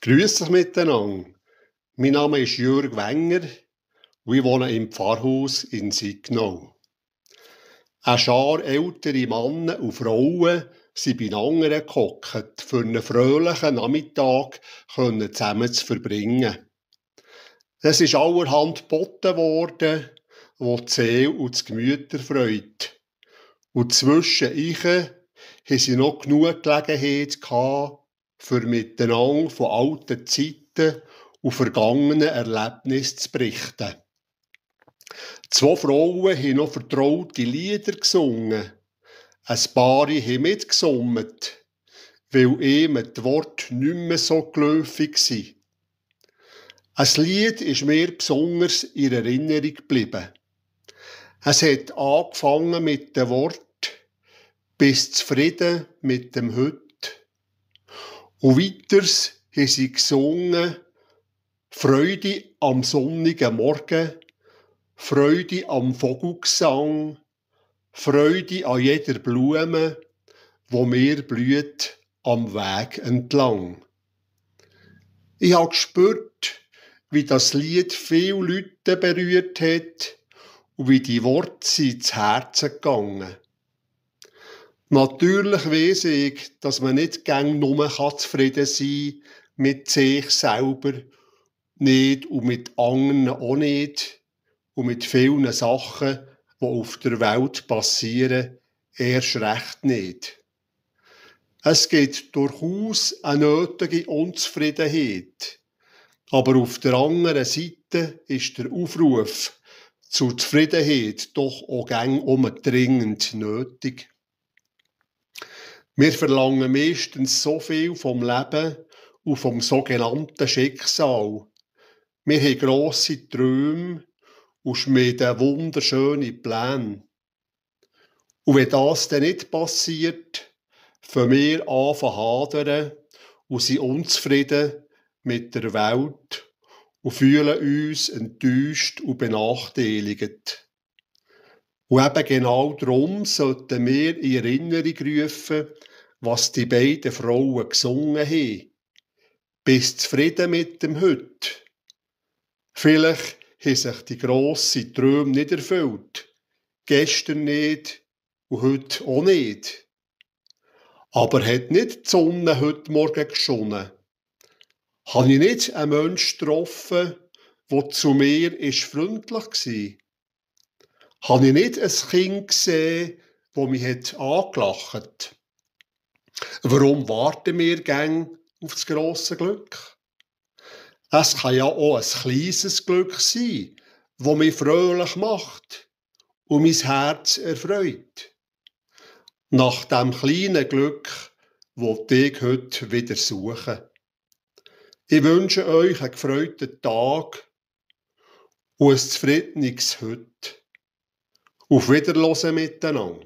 Grüß euch miteinander. Mein Name ist Jürg Wenger und ich wohne im Pfarrhaus in Signau. Eine Schar ältere Männer und Frauen sind bei beieinander gehockt, für einen fröhlichen Nachmittag zusammen zu verbringen. Es ist allerhand geboten worden, wo die Seele und das Gemüter freut. Und zwischen ihnen hatten sie noch genug Gelegenheit gehabt, für miteinander von alten Zeiten und vergangenen Erlebnissen zu berichten. Zwei Frauen haben noch vertraute Lieder gesungen. Ein paar haben mitgesungen, weil ihm die Worte nicht mehr so geläufig sind. Ein Lied ist mir besonders in Erinnerung geblieben. Es hat angefangen mit dem Wort, bis zufrieden mit dem Heute und weiters haben sie gesungen, Freude am sonnigen Morgen, Freude am Vogelgesang, Freude an jeder Blume, wo mir blüht am Weg entlang. Ich habe gespürt, wie das Lied viele Leute berührt hat und wie die Worte ins Herzen gegangen sind. Natürlich weiss ich, dass man nicht gäng nur zufrieden sein kann mit sich selber nicht und mit anderen auch nicht und mit vielen Sachen, die auf der Welt passieren, erst recht nicht. Es gibt durchaus eine nötige Unzufriedenheit, aber auf der anderen Seite ist der Aufruf zur Zufriedenheit doch auch gäng dringend nötig. Wir verlangen meistens so viel vom Leben und vom sogenannten Schicksal. Wir haben grosse Träume und schmieden wunderschöne Pläne. Und wenn das dann nicht passiert, fangen wir an zu hadern und sind unzufrieden mit der Welt und fühlen uns enttäuscht und benachteiligt. Und eben genau darum sollten wir in Erinnerung rufen, was die beiden Frauen gesungen haben. Bist zufrieden mit dem Heute? Vielleicht haben sich die grossen Träume nicht erfüllt. Gestern nicht und heute auch nicht. Aber hat nicht die Sonne heute Morgen geschonnen? Habe ich nicht einen Menschen getroffen, der zu mir ist freundlich war? habe ich nicht ein Kind gesehen, wo mich hat angelacht Warum warten wir gern auf das grosse Glück? Es kann ja auch ein kleines Glück sein, wo mich fröhlich macht und mein Herz erfreut. Nach dem kleinen Glück wo ich heute wieder suche. Ich wünsche euch einen gefreuten Tag und ein zufriedenes Heute. Auf Wiederhören miteinander.